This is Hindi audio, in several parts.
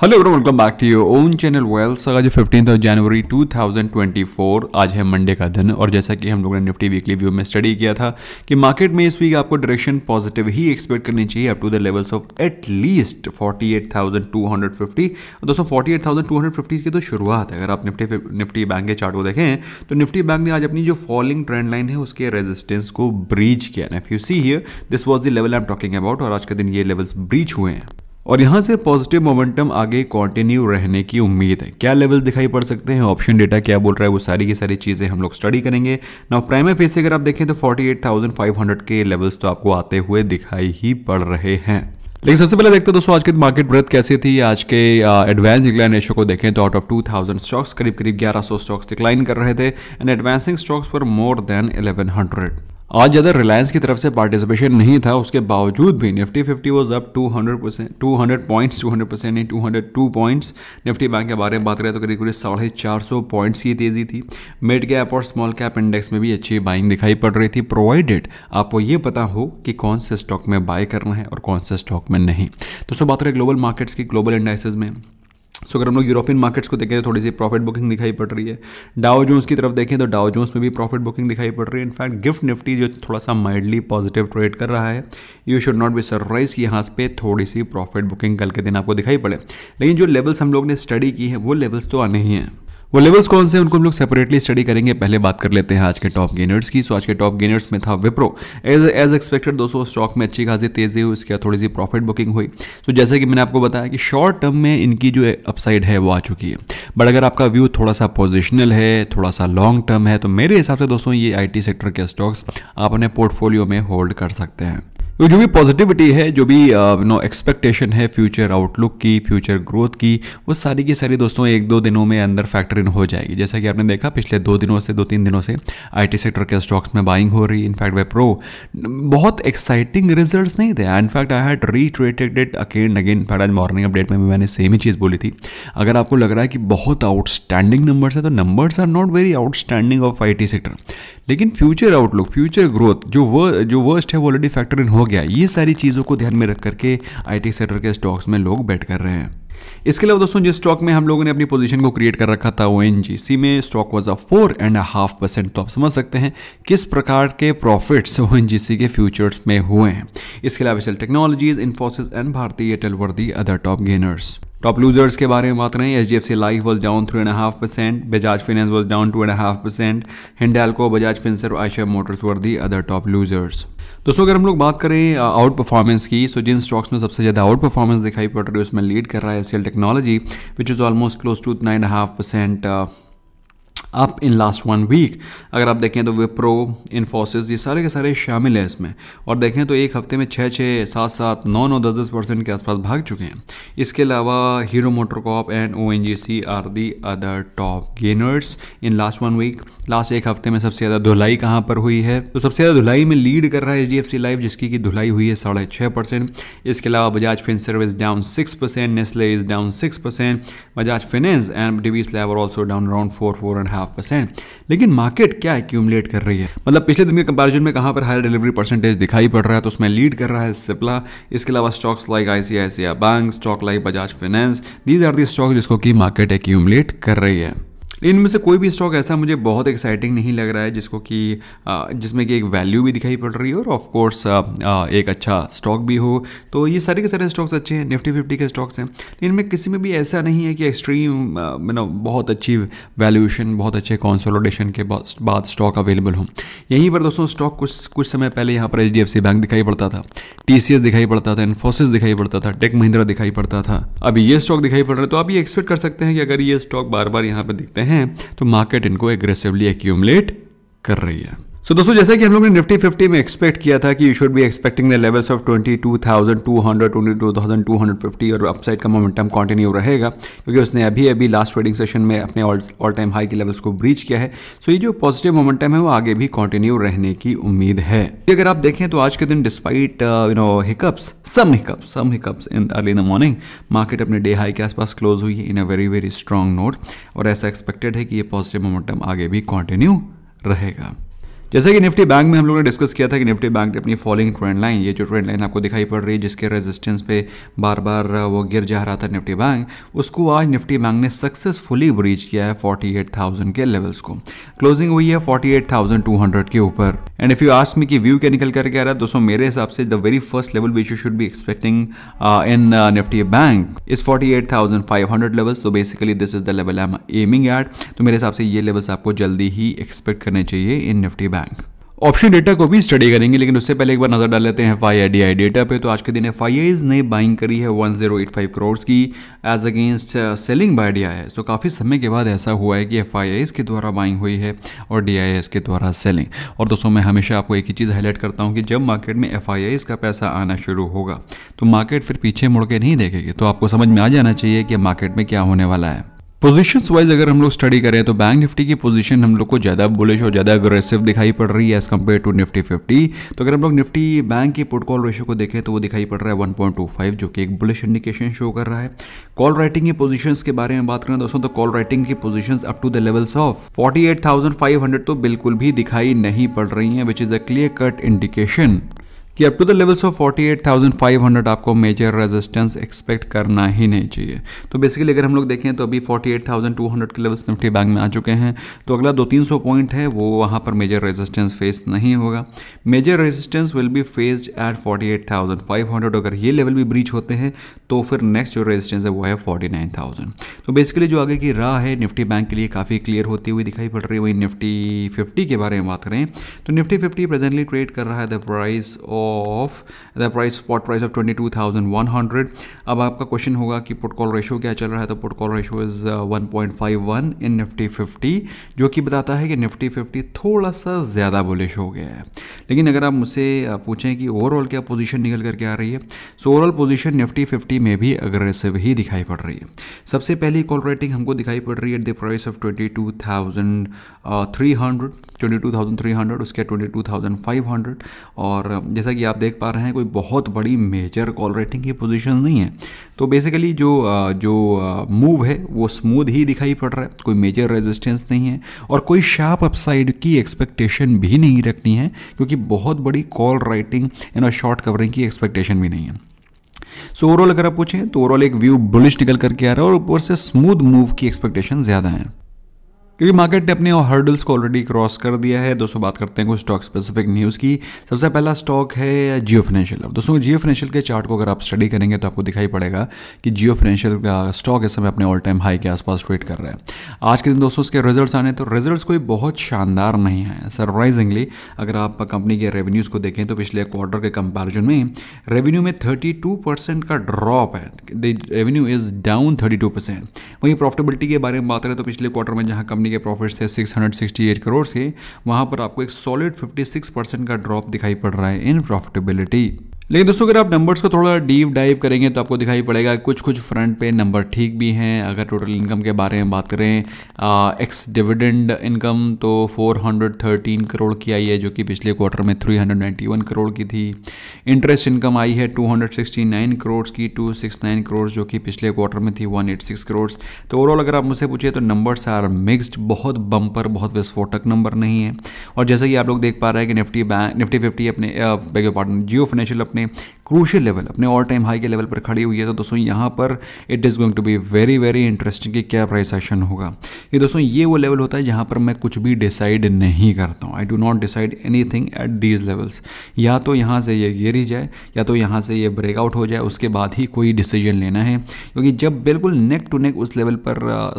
hello everyone welcome back to your own channel Wells आज फिफ्टीन ऑफ जनवरी 2024 आज है मंडे का दिन और जैसा कि हम लोगों ने निफ्टी वीकली व्यू में स्टडी किया था कि मार्केट में इस वीक आपको डायरेक्शन पॉजिटिव ही एक्सपेक्ट करनी चाहिए up to the levels of at least 48,250 दोस्तों 48,250 की तो शुरुआत है अगर आप निफ्टी निफ्टी बैंक के चार्ट को देखें तो निफ्टी बैंक ने आज अपनी जो फॉलिंग ट्रेंड लाइन है उसके रेजिस्टेंस को ब्रीच किया you see here this was the level I am talking about और आज के दिन ये लेवल्स ब्रीच हुए हैं और यहाँ से पॉजिटिव मोमेंटम आगे कंटिन्यू रहने की उम्मीद है क्या लेवल दिखाई पड़ सकते हैं ऑप्शन डेटा क्या बोल रहा है वो सारी की सारी चीज़ें हम लोग स्टडी करेंगे नाउ प्राइमर फेस से अगर आप देखें तो 48,500 के लेवल्स तो आपको आते हुए दिखाई ही पड़ रहे हैं लेकिन सबसे पहले देखते हैं दोस्तों आज की मार्केट ब्रेथ कैसी थी आज के एडवांस डिक्लाइन रेशो को देखें तो आउट ऑफ 2000 स्टॉक्स करीब करीब 1100 स्टॉक्स डिक्लाइन कर रहे थे एंड एडवांसिंग स्टॉक्स पर मोर देन 1100 आज अगर रिलायंस की तरफ से पार्टिसिपेशन नहीं था उसके बावजूद भी Nifty fifty was up hundred percent two hundred points two hundred percent नहीं two hundred two points Nifty Bank के बारे में बात करें तो करीब करीब साढ़े चार सौ पॉइंट्स की तेज़ी थी मिड कैप और स्मॉल कैप इंडेक्स में भी अच्छी बाइंग दिखाई पड़ रही थी प्रोवाइडेड आपको ये पता हो कि कौन से स्टॉक में बाय करना है और कौन से स्टॉक में नहीं तो सब बात करें ग्लोबल मार्केट्स की ग्लोबल इंडेक्सेज में सो so, अगर हम लोग यूरोपियन मार्केट्स को देखें तो थोड़ी सी प्रॉफिट बुकिंग दिखाई पड़ रही है डाओ जोन्स की तरफ देखें तो डाओ जोन्स में भी प्रॉफिट बुकिंग दिखाई पड़ रही है इनफैक्ट गिफ्ट निफ्टी जो थोड़ा सा माइल्डली पॉजिटिव ट्रेड कर रहा है you should not be surprise यहाँ पे थोड़ी सी प्रॉफिट बुकिंग कल के दिन आपको दिखाई पड़े लेकिन जो लेवल्स हम लोग ने स्टडी की है वो लेवल्स तो आने ही हैं वो लेवल्स कौन से उनको हम लोग सेपरेटली स्टडी करेंगे पहले बात कर लेते हैं आज के टॉप गेनर्स की सो आज के टॉप गेनर्स में था विप्रो एज एज एक्सपेक्टेड दोस्तों स्टॉक में अच्छी खासी तेजी हुई इसके थोड़ी सी प्रॉफिट बुकिंग हुई तो जैसे कि मैंने आपको बताया कि शॉर्ट टर्म में इनकी जो अपसाइड है वो आ चुकी है बट अगर आपका व्यू थोड़ा सा पोजिशनल है थोड़ा सा लॉन्ग टर्म है तो मेरे हिसाब से दोस्तों ये आई सेक्टर के स्टॉक्स आप अपने पोर्टफोलियो में होल्ड कर सकते हैं जो भी पॉजिटिविटी है जो भी नो uh, एक्सपेक्टेशन है फ्यूचर आउटलुक की फ्यूचर ग्रोथ की वो सारी की सारी दोस्तों एक दो दिनों में अंदर फैक्टर इन हो जाएगी जैसा कि आपने देखा पिछले दो दिनों से दो तीन दिनों से आईटी सेक्टर के स्टॉक्स में बाइंग हो रही इनफैक्ट वे प्रो बहुत एक्साइटिंग रिजल्ट नहीं थे in fact I had reiterated it again again fat आज मॉर्निंग अपडेट में भी मैंने सेम ही चीज़ बोली थी अगर आपको लग रहा है कि बहुत आउटस्टैंडिंग नंबर्स है तो numbers are not very outstanding of I sector लेकिन फ्यूचर आउटलुक फ्यूचर ग्रोथ जो वो जो वर्स्ट है वो ऑलरेडी फैक्टर इन हो गया ये सारी चीज़ों को ध्यान में रख करके टी सेक्टर के स्टॉक्स में लोग बैठ कर रहे हैं इसके अलावा दोस्तों जिस स्टॉक में हम लोगों ने अपनी पोजीशन को क्रिएट कर रखा था ओ में stock was a four and half percent तो आप समझ सकते हैं किस प्रकार के प्रॉफिट्स ओ के फ्यूचर्स में हुए हैं इसके अलावा technologies Infosys and Bharti Airtel were the other top gainers top losers के बारे में बात करें H D F C Life was down three and half percent Bajaj Finance was down two and half percent Hindalco Bajaj और Eicher Motors were the other top losers दोस्तों अगर हम लोग बात करें आउट परफॉर्मेंस की सो जिन स्टॉक्स में सबसे ज़्यादा आउट परफॉर्मेंस दिखाई पड़ रही है उसमें लीड कर रहा है S technology which is almost close to nine half percent up in last one week अगर आप देखें तो विप्रो इन्फोसिस ये सारे के सारे शामिल हैं इसमें और देखें तो एक हफ्ते में छः छः सात सात नौ नौ दस दस परसेंट के आसपास भाग चुके हैं इसके अलावा Hero MotoCorp and O N G C are the other top gainers in last one week last एक हफ्ते में सबसे ज़्यादा धुलाई कहाँ पर हुई है तो सबसे ज़्यादा धुलाई में लीड कर रहा है H D F C Life जिसकी की धुलाई हुई है साढ़े छः परसेंट इसके अलावा Bajaj Finserv down six percent Nestle is down six percent Bajaj Finance and Divi's लेवर also down around four four and half percent लेकिन मार्केट क्या एक्यूमलेट कर रही है मतलब पिछले दिन के कंपेरिजन में कहाँ पर हायर डिलीवरी परसेंटेज दिखाई पड़ रहा है तो उसमें लीड कर रहा है सिप्ला इसके अलावा stocks like I bank stock like Bajaj Finance these are the stock जिसको कि मार्केट एक्यूमलेट कर रही है इनमें से कोई भी स्टॉक ऐसा मुझे बहुत एक्साइटिंग नहीं लग रहा है जिसको कि जिसमें कि एक वैल्यू भी दिखाई पड़ रही है और ऑफ कोर्स एक अच्छा स्टॉक भी हो तो ये सारे के सारे स्टॉक्स अच्छे हैं निफ्टी फिफ्टी के स्टॉक्स हैं लेकिन इनमें किसी में भी ऐसा नहीं है कि एक्सट्रीम ना बहुत अच्छी वैल्यूएशन बहुत अच्छे कॉन्सोलोडेशन के बाद स्टॉक अवेलेबल हो यहीं पर दोस्तों स्टॉक कुछ कुछ समय पहले यहाँ पर एच बैंक दिखाई पड़ता था टी दिखाई पड़ता था इन्फोसिस दिखाई पड़ता था टेक महिंद्रा दिखाई पड़ता था अभी ये स्टॉक दिखाई पड़ रहा है तो आप ये एक्सपेक्ट कर सकते हैं कि अगर ये स्टॉक बार बार यहाँ पर दिखते हैं हैं तो मार्केट इनको एग्रेसिवली एक्यूमलेट कर रही है सो so, दोस्तों जैसा कि हम लोग ने निफ्टी 50 में एक्सपेक्ट किया था कि you should be expecting the levels of 22,200, 22,250 और अपसाइड का मोमेंटम कंटिन्यू रहेगा क्योंकि उसने अभी अभी लास्ट ट्रेडिंग सेशन में अपने ऑल टाइम हाई के लेवल्स को ब्रीच किया है सो so, ये जो पॉजिटिव मोमेंटम है वो आगे भी कंटिन्यू रहने की उम्मीद है अगर आप देखें तो आज के दिन despite you know hiccups some hiccups some hiccups in early in the morning market अपने डे हाई के आसपास क्लोज हुई है in a very very strong note और ऐसा एक्सपेक्टेड है कि ये पॉजिटिव मोमेंटम आगे भी कॉन्टिन्यू रहेगा जैसे कि निफ्टी बैंक में हम लोगों ने डिस्कस किया था कि निफ्टी बैंक ने अपनी फॉलिंग ट्रेंड लाइन ये जो ट्रेंड लाइन आपको दिखाई पड़ रही है जिसके रेजिस्टेंस पे बार बार वो गिर जा रहा था निफ्टी बैंक उसको आज निफ्टी बैंक ने सक्सेसफुली ब्रीच किया है 48,000 के लेवल्स को क्लोजिंग हुई है 48,200 के ऊपर and if you ask me कि व्यू क्या निकल करके आ रहा है दोस्तों मेरे हिसाब से the very first level which you should be expecting in Nifty Bank is hundred levels तो basically this is the level I am aiming at तो मेरे हिसाब से ये लेवल्स आपको जल्दी ही एक्सपेक्ट करने चाहिए in Nifty Bank option data को भी स्टडी करेंगे लेकिन उससे पहले एक बार नजर डाल लेते हैं F I D I data पे तो आज के दिन एफ आई आईज ने बाइंग करी है 1085 करोड़ की as against selling by D I S तो काफ़ी समय के बाद ऐसा हुआ है कि एफ आई आईज के द्वारा बाइंग हुई है और डी आई एस के द्वारा सेलिंग और दोस्तों मैं हमेशा आपको एक ही चीज़ हाईलाइट करता हूँ कि जब मार्केट में एफ आई आईज का पैसा आना शुरू होगा तो मार्केट फिर पीछे मुड़ के नहीं देखेगी तो आपको समझ में आ जाना चाहिए कि मार्केट में क्या होने वाला है पोजीशन वाइज अगर हम लोग स्टडी करें तो बैंक निफ्टी की पोजीशन हम लोग को ज़्यादा बुलिश और ज़्यादा अग्रेसिव दिखाई पड़ रही है एज़ कम्पेयर टू निफ्टी 50 तो अगर हम लोग निफ्टी बैंक की पुट कॉल रेशो को देखें तो वो दिखाई पड़ रहा है 1.25 जो कि एक बुलिश इंडिकेशन शो कर रहा है कॉल राइटिंग की पोजिशन के बारे में बात करें दोस्तों तो कॉल राइटिंग की position up to the levels of hundred तो बिल्कुल भी दिखाई नहीं पड़ रही हैं which is a clear cut indication कि up to the levels of 48,500 आपको मेजर रेजिस्टेंस एक्सपेक्ट करना ही नहीं चाहिए तो बेसिकली अगर हम लोग देखें तो अभी 48,200 के लेवल्स निफ्टी बैंक में आ चुके हैं तो अगला दो तीन सौ पॉइंट है वो वहाँ पर मेजर रेजिस्टेंस फेस नहीं होगा major resistance will be faced at 48,500 अगर ये लेवल भी ब्रीच होते हैं तो फिर नेक्स्ट जो रेजिस्टेंस है वो है फोर्टी तो बेसिकली जो आगे की राह है निफ्टी बैंक के लिए काफ़ी क्लियर होती हुई दिखाई पड़ रही है वही निफ्टी फिफ्टी के बारे में बात करें तो निफ्टी फिफ्टी प्रेजेंटली ट्रेड कर रहा है the price of of the price spot price of twenty two thousand one hundred अब आपका क्वेश्चन होगा कि पुट कॉल रेशो क्या चल रहा है तो put call ratio is one in Nifty fifty जो कि बताता है कि निफ्टी फिफ्टी थोड़ा सा ज़्यादा बुलिश हो गया है लेकिन अगर आप मुझसे uh, पूछें कि ओवरऑल क्या पोजिशन निकल करके आ रही है so overall position Nifty fifty में भी अग्रेसिव ही दिखाई पड़ रही है सबसे पहली कॉल रेटिंग हमको दिखाई पड़ रही है at the price of twenty two thousand three hundred twenty two thousand three hundred उसके twenty two thousand five hundred और uh, जैसा कि आप देख पा रहे हैं कोई बहुत बड़ी मेजर कॉल रेटिंग की पोजीशन नहीं है तो बेसिकली जो जो मूव है वो स्मूथ ही दिखाई पड़ रहा है कोई मेजर रेजिस्टेंस नहीं है और कोई शार्प अपसाइड की एक्सपेक्टेशन भी नहीं रखनी है क्योंकि बहुत बड़ी call writing and short covering की एक्सपेक्टेशन भी नहीं है सो ओवरऑल अगर आप पूछें तो ओवरऑल एक व्यू बुलिश निकल करके आ रहा है और ऊपर से स्मूथ मूव की एक्सपेक्टेशन ज़्यादा है क्योंकि मार्केट ने अपने हर्डल्स को ऑलरेडी क्रॉस कर दिया है दोस्तों बात करते हैं कुछ स्टॉक स्पेसिफिक न्यूज़ की सबसे पहला स्टॉक है जियो फाइनेंशियल अब दोस्तों जियो फाइनेंशियल के चार्ट को अगर आप स्टडी करेंगे तो आपको दिखाई पड़ेगा कि जियो फाइनेंशियल का स्टॉक इस समय अपने ऑल टाइम हाई के आसपास ट्रेड कर रहा है आज के दिन दोस्तों उसके रिजल्ट आने तो रिजल्ट कोई बहुत शानदार नहीं है सरप्राइजिंगली अगर आप कंपनी के रेवेन्यूज़ को देखें तो पिछले क्वार्टर के कंपेरिजन में रेवेन्यू में थर्टी का ड्रॉप है रेवेन्यू इज़ डाउन थर्टी वहीं प्रॉफिटेबिलिटी के बारे में बात करें तो पिछले क्वार्टर में जहाँ कंपनी कंपनी के प्रॉफिट्स थे 668 करोड़ के वहां पर आपको एक सॉलिड 56 परसेंट का ड्रॉप दिखाई पड़ रहा है इन प्रॉफिटेबिलिटी लेकिन दोस्तों अगर आप नंबर्स को थोड़ा डीप डाइव करेंगे तो आपको दिखाई पड़ेगा कुछ कुछ फ्रंट पे नंबर ठीक भी हैं अगर टोटल इनकम के बारे में बात करें एक्स डिविडेंड इनकम तो 413 करोड़ की आई है जो कि पिछले क्वार्टर में 391 करोड़ की थी इंटरेस्ट इनकम आई है 269 करोड़ की 269 करोड़ जो कि पिछले क्वार्टर में थी वन करोड़ तो ओवरऑल अगर आप मुझसे पूछिए तो नंबर्स आर मिक्सड बहुत बम्पर बहुत विस्फोटक नंबर नहीं है और जैसा कि आप लोग देख पा रहे हैं कि निफ्टी बैंक निफ्टी फिफ्टी अपने पार्टनर जियो फाइनेंशियल अपने क्रूशियल लेवल अपने ऑल टाइम हाई के लेवल पर खड़ी हुई है तो दोस्तों यहाँ पर it is going to be very very interesting कि क्या प्राइस एक्शन होगा ये दोस्तों ये वो लेवल होता है जहाँ पर मैं कुछ भी डिसाइड नहीं करता हूँ I do not decide anything at these levels या तो यहाँ से ये गिर ही जाए या तो यहाँ से ये ब्रेकआउट हो जाए उसके बाद ही कोई डिसीजन लेना है क्योंकि जब बिल्कुल नेक टू नेक उस लेवल पर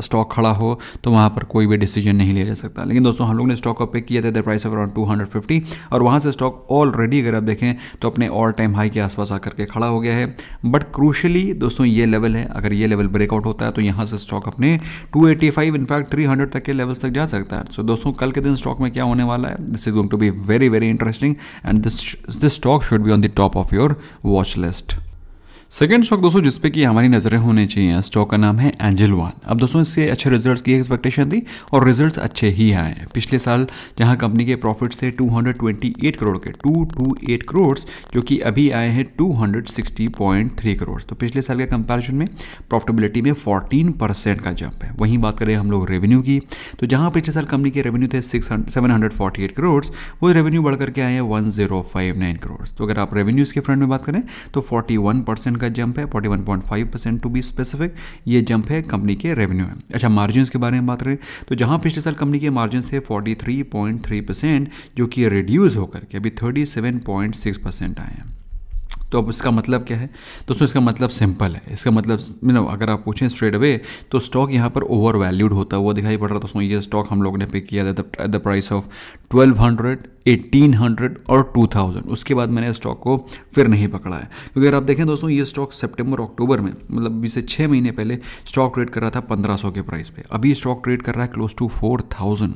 स्टॉक खड़ा हो तो वहाँ पर कोई भी डिसीजन नहीं लिया जा सकता लेकिन दोस्तों हम लोग ने स्टॉक को पिक किया था प्राइस ऑफ अराउंड टू और वहाँ से स्टॉक ऑलरेडी अगर आप देखें तो अपने ऑल टाइम टाइम हाई के आसपास आकर के खड़ा हो गया है बट क्रूशली दोस्तों ये लेवल है अगर ये लेवल ब्रेकआउट होता है तो यहाँ से स्टॉक अपने 285 इनफैक्ट हंड्रेड तक के लेवल्स तक जा सकता है सो so, दोस्तों कल के दिन स्टॉक में क्या होने वाला है this is going to be very very interesting and this this stock should be on the top of your watch list second stock दोस्तों जिसपे कि हमारी नज़रें होनी चाहिए स्टॉक का नाम है एंजल वन अब दोस्तों इससे अच्छे रिजल्ट्स की एक्सपेक्टेशन थी और रिजल्ट्स अच्छे ही आए हैं पिछले साल जहां कंपनी के प्रॉफिट्स थे 228 करोड़ के 228 करोड़ जो कि अभी आए हैं 260.3 करोड़ तो पिछले साल के कंपेरिजन में प्रॉफिटेबिलिटी में फोर्टीन परसेंट का जंप है वहीं बात करें हम लोग रेवेन्यू की तो जहाँ पिछले साल कंपनी के रेवेन्यू थे सिक्स सेवन करोड़ वो रेवेन्यू बढ़ करके आए हैं वन करोड़ तो अगर आप रेवेन्यूज़ के फ्रंट में बात करें तो फोर्टी परसेंट का जंप है 41.5 परसेंट टू बी स्पेसिफिक ये जंप है कंपनी के रेवेन्यू में अच्छा मार्जिन के बारे में बात करें तो जहां पिछले साल कंपनी के मार्जिन थे 43.3 परसेंट जो कि रिड्यूस होकर के अभी 37.6 परसेंट आए हैं तो अब इसका मतलब क्या है दोस्तों इसका मतलब सिंपल है इसका मतलब मतलब अगर आप पूछें स्ट्रेट अवे तो स्टॉक यहाँ पर ओवर वैल्यूड होता हुआ दिखाई पड़ रहा है दोस्तों ये स्टॉक हम लोग ने पे किया था the price of twelve hundred 1800 और 2000 उसके बाद मैंने स्टॉक को फिर नहीं पकड़ा है क्योंकि अगर आप देखें दोस्तों ये स्टॉक सितंबर अक्टूबर में मतलब अभी से छः महीने पहले स्टॉक ट्रेड कर रहा था 1500 के प्राइस पे अभी स्टॉक ट्रेड कर रहा है क्लोज टू 4000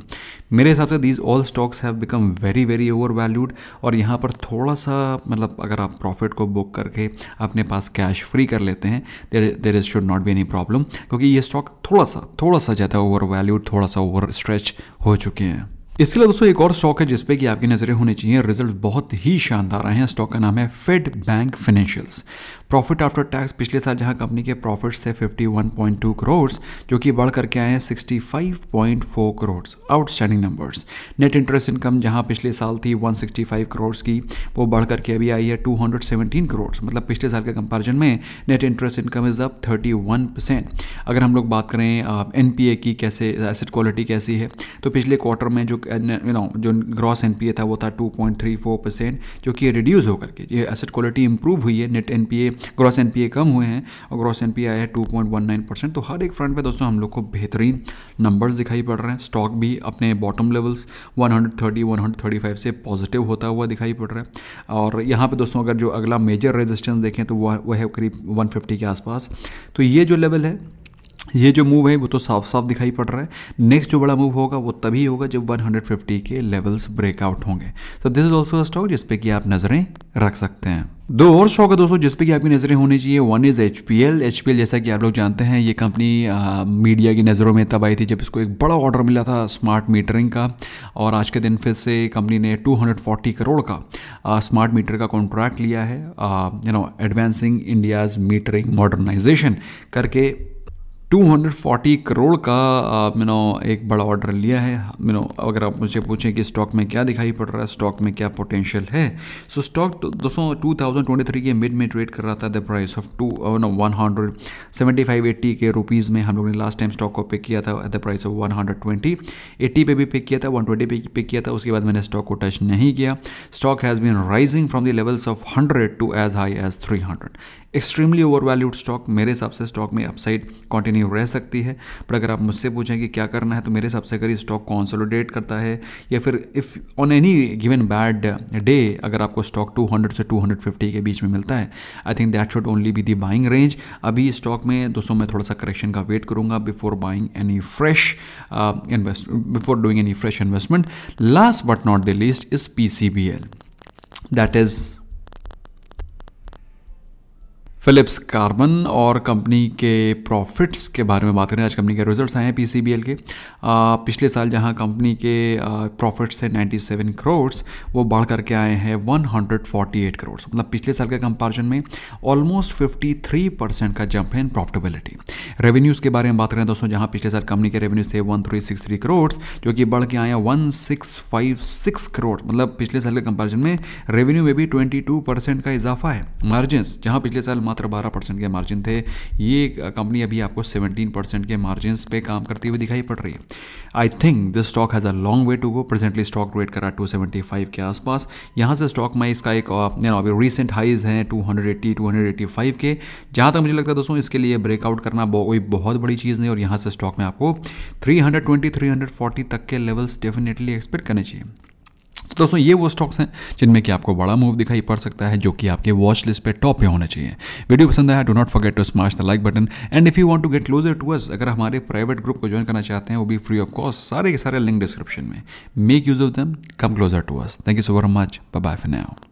मेरे हिसाब से these all stocks have become very very overvalued और यहाँ पर थोड़ा सा मतलब अगर आप प्रॉफिट को बुक करके अपने पास कैश फ्री कर लेते हैं there is should not be any problem क्योंकि ये स्टॉक थोड़ा सा थोड़ा सा ज़्यादा ओवर वैल्यूड थोड़ा सा ओवर स्ट्रेच हो चुके हैं इसके अलावा दोस्तों एक और स्टॉक है जिसपे कि आपकी नज़रें होनी चाहिए रिजल्ट बहुत ही शानदार आए हैं स्टॉक का नाम है Fed bank financials profit after tax पिछले साल जहां कंपनी के प्रॉफिट्स थे 51.2 करोड़ जो कि बढ़ करके आए हैं 65.4 crore outstanding numbers net interest income जहां पिछले साल थी 165 करोड़ की वो बढ़ करके अभी आई है 217 करोड़ मतलब पिछले साल के कंपेरिजन में net interest income is up 31 percent अगर हम लोग बात करें एन की कैसे एसेट क्वालिटी कैसी है तो पिछले क्वार्टर में जो यू नो जो ग्रॉस एन था वो था 2.34 परसेंट जो कि रिड्यूस होकर के ये एसेट क्वालिटी इंप्रूव हुई है नेट एन ग्रॉस एन कम हुए हैं और ग्रॉस एन आया है टू परसेंट तो हर एक फ्रंट पर दोस्तों हम लोग को बेहतरीन नंबर्स दिखाई पड़ रहे हैं स्टॉक भी अपने बॉटम लेवल्स 130 135 से पॉजिटिव होता हुआ दिखाई पड़ रहा है और यहाँ पे दोस्तों अगर जो अगला मेजर रेजिस्टेंस देखें तो वह वह है करीब 150 के आसपास तो ये जो लेवल है ये जो मूव है वो तो साफ साफ दिखाई पड़ रहा है नेक्स्ट जो बड़ा मूव होगा वो तभी होगा जब 150 के लेवल्स ब्रेकआउट होंगे तो दिस इज ऑल्सो स्टॉक जिस कि आप नज़रें रख सकते हैं दो और शौक है दोस्तों जिस पे कि आपकी नज़रें होनी चाहिए one is H P L H P L जैसा कि आप लोग जानते हैं ये कंपनी मीडिया की नज़रों में तब आई थी जब इसको एक बड़ा ऑर्डर मिला था स्मार्ट मीटरिंग का और आज के दिन फिर से कंपनी ने 240 करोड़ का आ, स्मार्ट मीटर का कॉन्ट्रैक्ट लिया है you know advancing India's metering modernization करके 240 करोड़ का यू एक बड़ा ऑर्डर लिया है यू अगर आप मुझे पूछें कि स्टॉक में क्या दिखाई पड़ रहा है स्टॉक में क्या पोटेंशियल है सो तो स्टॉक दोस्तों 2023 के मिड में ट्रेड कर रहा था the price of two no one hundred seventy five eighty के रुपीज़ में हम लोगों ने लास्ट टाइम स्टॉक को पिक किया था at the price of one hundred twenty eighty पे भी पिक किया था वन ट्वेंटी पे पिक किया था उसके बाद मैंने स्टॉक को टच नहीं किया stock has been rising from the levels of hundred to as high as three hundred extremely overvalued stock मेरे हिसाब से स्टॉक में अपसाइड कंटिन्यू रह सकती है पर अगर आप मुझसे पूछें कि क्या करना है तो मेरे हिसाब से अगर ये स्टॉक कॉन्सोलिडेट करता है या फिर if on any given bad day अगर आपको स्टॉक 200 से 250 के बीच में मिलता है I think that should only be the buying range अभी स्टॉक में दोस्तों मैं थोड़ा सा करेक्शन का वेट करूंगा before buying any fresh invest before doing any fresh investment last but not the least is P C B L that is Phillips carbon और कंपनी के प्रॉफिट्स के बारे में बात करें आज कंपनी के रिजल्ट्स आए हैं पीसीबीएल के आ, पिछले साल जहां कंपनी के प्रॉफिट्स थे 97 करोड़ वो बढ़ करके आए हैं 148 करोड़ मतलब पिछले साल के कंपैरिजन में ऑलमोस्ट 53 परसेंट का जंप है इन प्रॉफिटेबिलिटी रेवेन्यूज़ के बारे में बात करें दोस्तों जहाँ पिछले साल कंपनी के रेवेन्यूज़ थे वन करोड़ जो कि बढ़ के आए हैं वन करोड़ मतलब पिछले साल के कंपेरिजन में रेवेन्यू में भी ट्वेंटी का इजाफा है मार्जिन जहाँ पिछले साल मात्र बारह परसेंट के मार्जिन थे ये कंपनी अभी आपको सेवनटीन परसेंट के मार्जिन पे काम करती हुई दिखाई पड़ रही है I think this stock has a long way to go presently stock rate करा टू सेवेंटी फाइव के आसपास यहाँ से स्टॉक में इसका एक अभी रिसेंट हाइज हैं two hundred eighty two hundred eighty five के जहाँ तक मुझे लगता है दोस्तों इसके लिए ब्रेकआउट करना कोई बहुत बड़ी चीज़ नहीं और यहाँ से स्टॉक में आपको three hundred twenty three hundred forty तक के लेवल्स डेफिनेटली एक्सपेक्ट करने चाहिए तो दोस्तों ये वो स्टॉक्स हैं जिनमें कि आपको बड़ा मूव दिखाई पड़ सकता है जो कि आपके वॉच लिस्ट पे टॉप पे होना चाहिए वीडियो पसंद आया do not forget to smash the like button and if you want to get closer to us अगर हमारे प्राइवेट ग्रुप को ज्वाइन करना चाहते हैं वो भी फ्री ऑफ कॉस्ट सारे के सारे लिंक डिस्क्रिप्शन में make use of them come closer to us thank you so very much bye bye for now